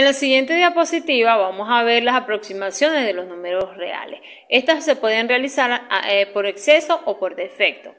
En la siguiente diapositiva vamos a ver las aproximaciones de los números reales. Estas se pueden realizar eh, por exceso o por defecto.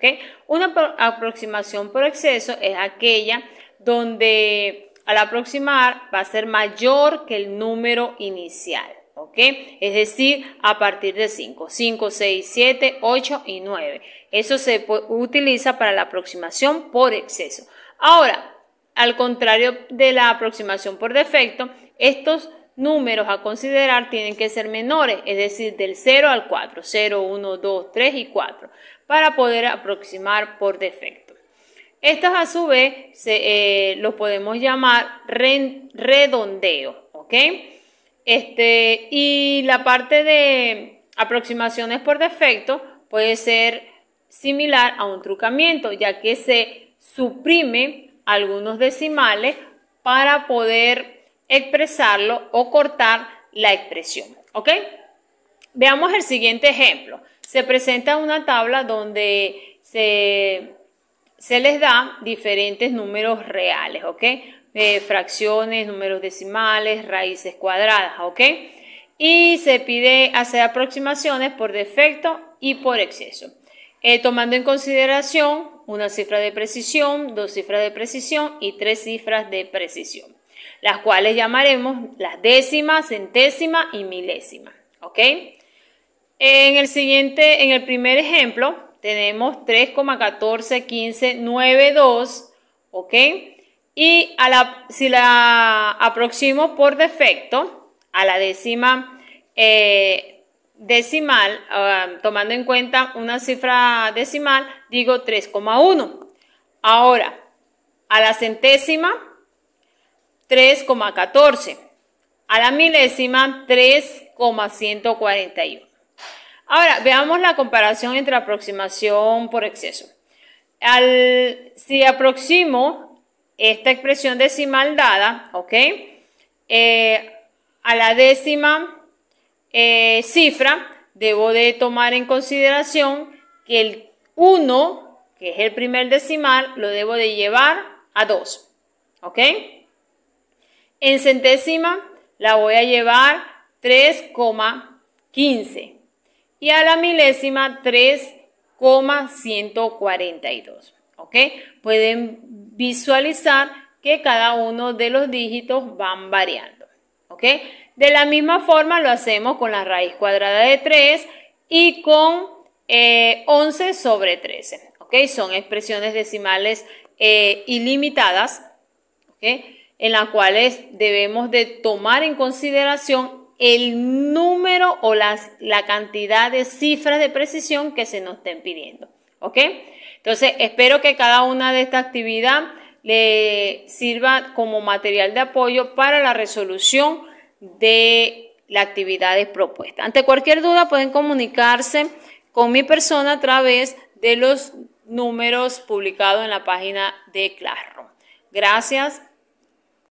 Una aproximación por exceso es aquella donde al aproximar va a ser mayor que el número inicial. ¿ok? Es decir, a partir de 5, 5, 6, 7, 8 y 9. Eso se utiliza para la aproximación por exceso. Ahora, al contrario de la aproximación por defecto, estos números a considerar tienen que ser menores, es decir, del 0 al 4, 0, 1, 2, 3 y 4, para poder aproximar por defecto. Estos a su vez eh, los podemos llamar redondeo, ¿ok? Este, y la parte de aproximaciones por defecto puede ser similar a un trucamiento, ya que se suprime algunos decimales para poder expresarlo o cortar la expresión. ¿Ok? Veamos el siguiente ejemplo. Se presenta una tabla donde se, les da diferentes números reales, ¿ok? Eh, fracciones, números decimales, raíces cuadradas, ¿ok? Y se pide hacer aproximaciones por defecto y por exceso. Eh, tomando en consideración una cifra de precisión, dos cifras de precisión y tres cifras de precisión las cuales llamaremos las décimas, centésima y milésima. ¿Ok? En el siguiente, en el primer ejemplo, tenemos 3,141592, ¿ok? Y a la, si la aproximo por defecto a la décima eh, decimal, ah, tomando en cuenta una cifra decimal, digo 3,1. Ahora, a la centésima 3,14. A la milésima, 3,141. Ahora, veamos la comparación entre aproximación por exceso. si aproximo esta expresión decimal dada, ¿ok? Eh, a la décima eh, cifra, debo de tomar en consideración que el 1, que es el primer decimal, lo debo de llevar a 2, ¿ok? En centésima la voy a llevar 3,15 y a la milésima 3,142. ¿Ok? Pueden visualizar que cada uno de los dígitos van variando. ¿Ok? De la misma forma lo hacemos con la raíz cuadrada de 3 y con 11 eh, sobre 13. ¿Ok? Son expresiones decimales eh, ilimitadas. ¿Ok? en las cuales debemos de tomar en consideración el número o la cantidad de cifras de precisión que se nos estén pidiendo. ¿Ok? Entonces, espero que cada una de estas actividades le sirva como material de apoyo para la resolución de las actividades propuestas. Ante cualquier duda pueden comunicarse con mi persona a través de los números publicados en la página de Classroom. Gracias.